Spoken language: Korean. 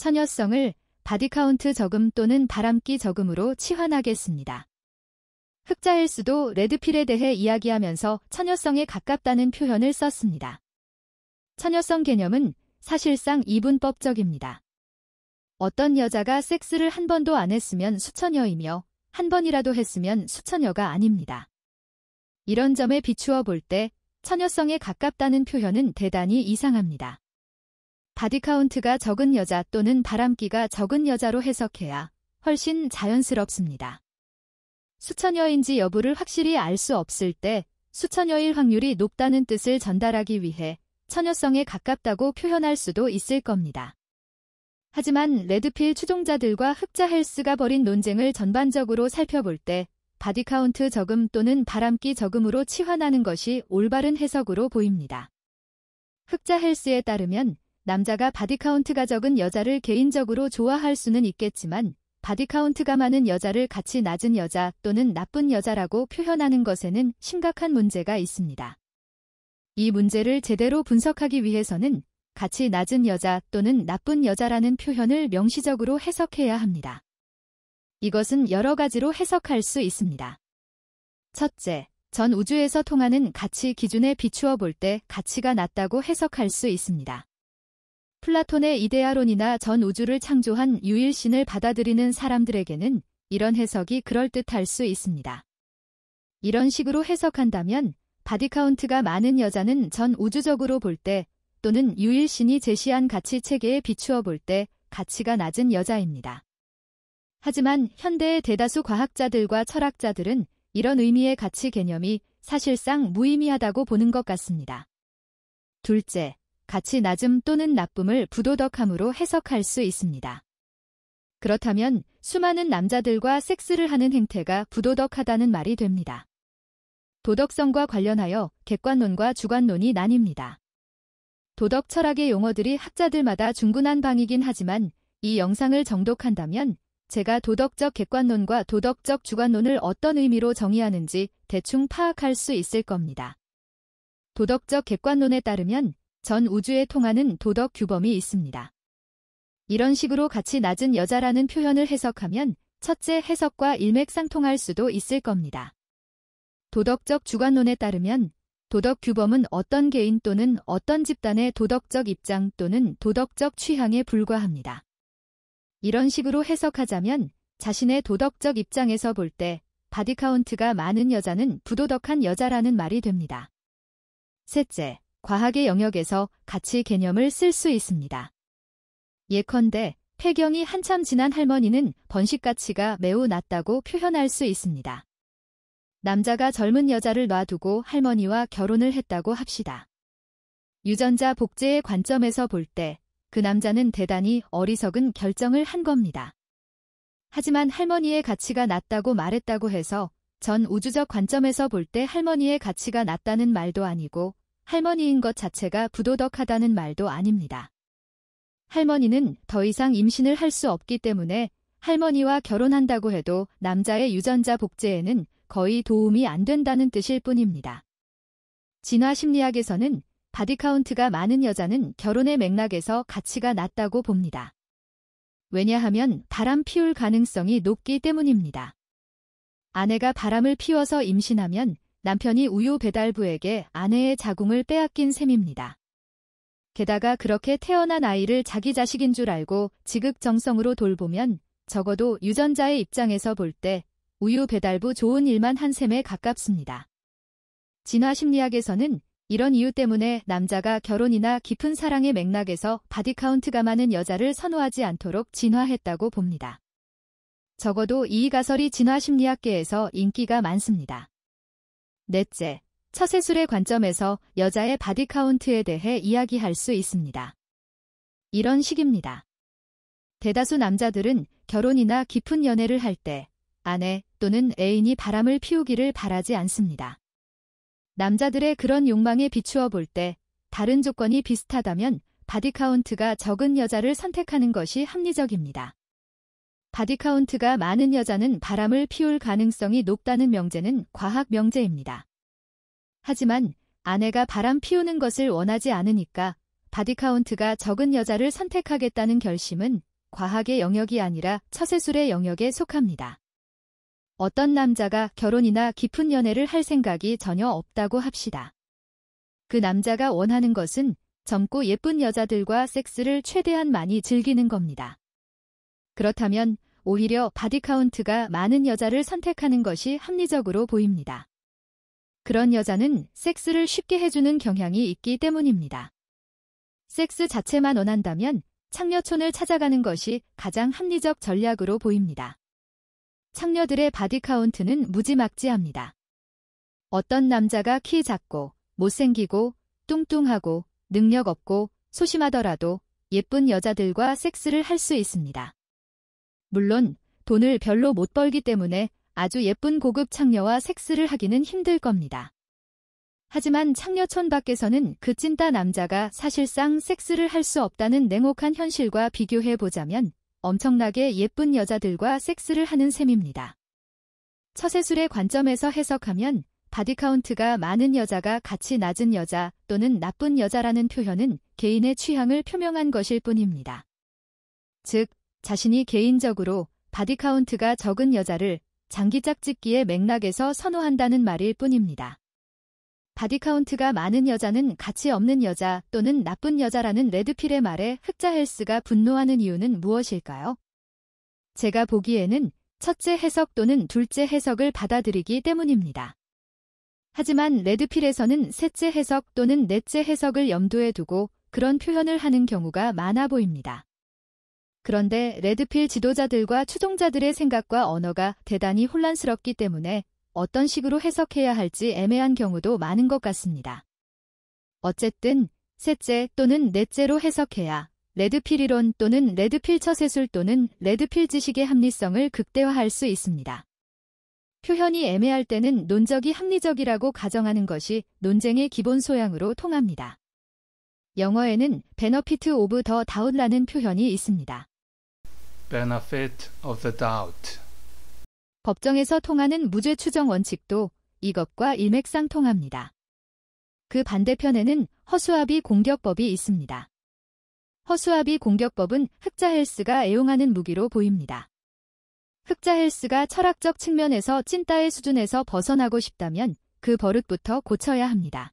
천여성을 바디카운트 저금 또는 바람기 저금으로 치환하겠습니다. 흑자일 수도 레드필에 대해 이야기하면서 천여성에 가깝다는 표현을 썼습니다. 천여성 개념은 사실상 이분법적입니다. 어떤 여자가 섹스를 한 번도 안 했으면 수천여이며 한 번이라도 했으면 수천여가 아닙니다. 이런 점에 비추어 볼 때 천여성에 가깝다는 표현은 대단히 이상합니다. 바디카운트가 적은 여자 또는 바람기가 적은 여자로 해석해야 훨씬 자연스럽습니다. 수천여인지 여부를 확실히 알 수 없을 때 수천여일 확률이 높다는 뜻을 전달하기 위해 천여성에 가깝다고 표현할 수도 있을 겁니다. 하지만 레드필 추종자들과 흑자 헬스가 벌인 논쟁을 전반적으로 살펴볼 때 바디카운트 저금 또는 바람기 저금으로 치환하는 것이 올바른 해석으로 보입니다. 흑자 헬스에 따르면 남자가 바디카운트가 적은 여자를 개인적으로 좋아할 수는 있겠지만 바디카운트가 많은 여자를 같이 낮은 여자 또는 나쁜 여자라고 표현하는 것에는 심각한 문제가 있습니다. 이 문제를 제대로 분석하기 위해서는 같이 낮은 여자 또는 나쁜 여자라는 표현을 명시적으로 해석해야 합니다. 이것은 여러 가지로 해석할 수 있습니다. 첫째, 전 우주에서 통하는 가치 기준에 비추어 볼 때 가치가 낮다고 해석할 수 있습니다. 플라톤의 이데아론이나 전 우주를 창조한 유일신을 받아들이는 사람들에게는 이런 해석이 그럴듯할 수 있습니다. 이런 식으로 해석한다면 바디카운트가 많은 여자는 전 우주적으로 볼 때 또는 유일신이 제시한 가치 체계에 비추어 볼 때 가치가 낮은 여자입니다. 하지만 현대의 대다수 과학자들과 철학자들은 이런 의미의 가치 개념이 사실상 무의미하다고 보는 것 같습니다. 둘째, 같이 낮음 또는 나쁨을 부도덕함으로 해석할 수 있습니다. 그렇다면 수많은 남자들과 섹스를 하는 행태가 부도덕하다는 말이 됩니다. 도덕성과 관련하여 객관론과 주관론이 나뉩니다. 도덕 철학의 용어들이 학자들마다 중구난 방이긴 하지만 이 영상을 정독한다면 제가 도덕적 객관론과 도덕적 주관론을 어떤 의미로 정의하는지 대충 파악할 수 있을 겁니다. 도덕적 객관론에 따르면 전 우주에 통하는 도덕 규범이 있습니다. 이런 식으로 같이 낮은 여자라는 표현을 해석하면 첫째 해석과 일맥상통할 수도 있을 겁니다. 도덕적 주관론에 따르면 도덕 규범은 어떤 개인 또는 어떤 집단의 도덕적 입장 또는 도덕적 취향에 불과합니다. 이런 식으로 해석하자면 자신의 도덕적 입장에서 볼 때 바디카운트가 많은 여자는 부도덕한 여자라는 말이 됩니다. 셋째, 과학의 영역에서 가치 개념을 쓸 수 있습니다. 예컨대 폐경이 한참 지난 할머니는 번식 가치가 매우 낮다고 표현할 수 있습니다. 남자가 젊은 여자를 놔두고 할머니와 결혼을 했다고 합시다. 유전자 복제의 관점에서 볼 때 그 남자는 대단히 어리석은 결정을 한 겁니다. 하지만 할머니의 가치가 낮다고 말했다고 해서 전 우주적 관점에서 볼 때 할머니의 가치가 낮다는 말도 아니고 할머니인 것 자체가 부도덕하다는 말도 아닙니다. 할머니는 더 이상 임신을 할 수 없기 때문에 할머니와 결혼한다고 해도 남자의 유전자 복제에는 거의 도움이 안 된다는 뜻일 뿐입니다. 진화 심리학에서는 바디카운트가 많은 여자는 결혼의 맥락에서 가치가 낮다고 봅니다. 왜냐하면 바람 피울 가능성이 높기 때문입니다. 아내가 바람을 피워서 임신하면 남편이 우유 배달부에게 아내의 자궁을 빼앗긴 셈입니다. 게다가 그렇게 태어난 아이를 자기 자식인 줄 알고 지극정성으로 돌보면 적어도 유전자의 입장에서 볼 때 우유 배달부 좋은 일만 한 셈에 가깝습니다. 진화 심리학에서는 이런 이유 때문에 남자가 결혼이나 깊은 사랑의 맥락에서 바디카운트가 많은 여자를 선호하지 않도록 진화했다고 봅니다. 적어도 이 가설이 진화 심리학계에서 인기가 많습니다. 넷째, 처세술의 관점에서 여자의 바디 카운트에 대해 이야기할 수 있습니다. 이런 식입니다. 대다수 남자들은 결혼이나 깊은 연애를 할 때 아내 또는 애인이 바람을 피우기를 바라지 않습니다. 남자들의 그런 욕망에 비추어 볼 때 다른 조건이 비슷하다면 바디 카운트가 적은 여자를 선택하는 것이 합리적입니다. 바디카운트가 많은 여자는 바람을 피울 가능성이 높다는 명제는 과학 명제입니다. 하지만 아내가 바람 피우는 것을 원하지 않으니까 바디카운트가 적은 여자를 선택하겠다는 결심은 과학의 영역이 아니라 처세술의 영역에 속합니다. 어떤 남자가 결혼이나 깊은 연애를 할 생각이 전혀 없다고 합시다. 그 남자가 원하는 것은 젊고 예쁜 여자들과 섹스를 최대한 많이 즐기는 겁니다. 그렇다면 오히려 바디카운트가 많은 여자를 선택하는 것이 합리적으로 보입니다. 그런 여자는 섹스를 쉽게 해주는 경향이 있기 때문입니다. 섹스 자체만 원한다면 창녀촌을 찾아가는 것이 가장 합리적 전략으로 보입니다. 창녀들의 바디카운트는 무지막지합니다. 어떤 남자가 키 작고 못생기고 뚱뚱하고 능력 없고 소심하더라도 예쁜 여자들과 섹스를 할 수 있습니다. 물론 돈을 별로 못 벌기 때문에 아주 예쁜 고급 창녀와 섹스를 하기는 힘들 겁니다. 하지만 창녀촌 밖에서는 그 찐따 남자가 사실상 섹스를 할 수 없다는 냉혹한 현실과 비교해 보자면 엄청나게 예쁜 여자들과 섹스를 하는 셈입니다. 처세술의 관점에서 해석하면 바디카운트가 많은 여자가 같이 낮은 여자 또는 나쁜 여자라는 표현은 개인의 취향을 표명한 것일 뿐입니다. 즉, 자신이 개인적으로 바디카운트가 적은 여자를 장기 짝짓기의 맥락에서 선호한다는 말일 뿐입니다. 바디카운트가 많은 여자는 가치 없는 여자 또는 나쁜 여자라는 레드필의 말에 흑자헬스가 분노하는 이유는 무엇일까요? 제가 보기에는 첫째 해석 또는 둘째 해석을 받아들이기 때문입니다. 하지만 레드필에서는 셋째 해석 또는 넷째 해석을 염두에 두고 그런 표현을 하는 경우가 많아 보입니다. 그런데 레드필 지도자들과 추종자들의 생각과 언어가 대단히 혼란스럽기 때문에 어떤 식으로 해석해야 할지 애매한 경우도 많은 것 같습니다. 어쨌든 셋째 또는 넷째로 해석해야 레드필 이론 또는 레드필 처세술 또는 레드필 지식의 합리성을 극대화할 수 있습니다. 표현이 애매할 때는 논적이 합리적이라고 가정하는 것이 논쟁의 기본 소양으로 통합니다. 영어에는 베너피트 오브 더 다운라는 표현이 있습니다. benefit of the doubt. 법정에서 통하는 무죄 추정 원칙도 이것과 일맥상통합니다. 그 반대편에는 허수아비 공격법이 있습니다. 허수아비 공격법은 흑자 헬스가 애용하는 무기로 보입니다. 흑자 헬스가 철학적 측면에서 찐따의 수준에서 벗어나고 싶다면 그 버릇부터 고쳐야 합니다.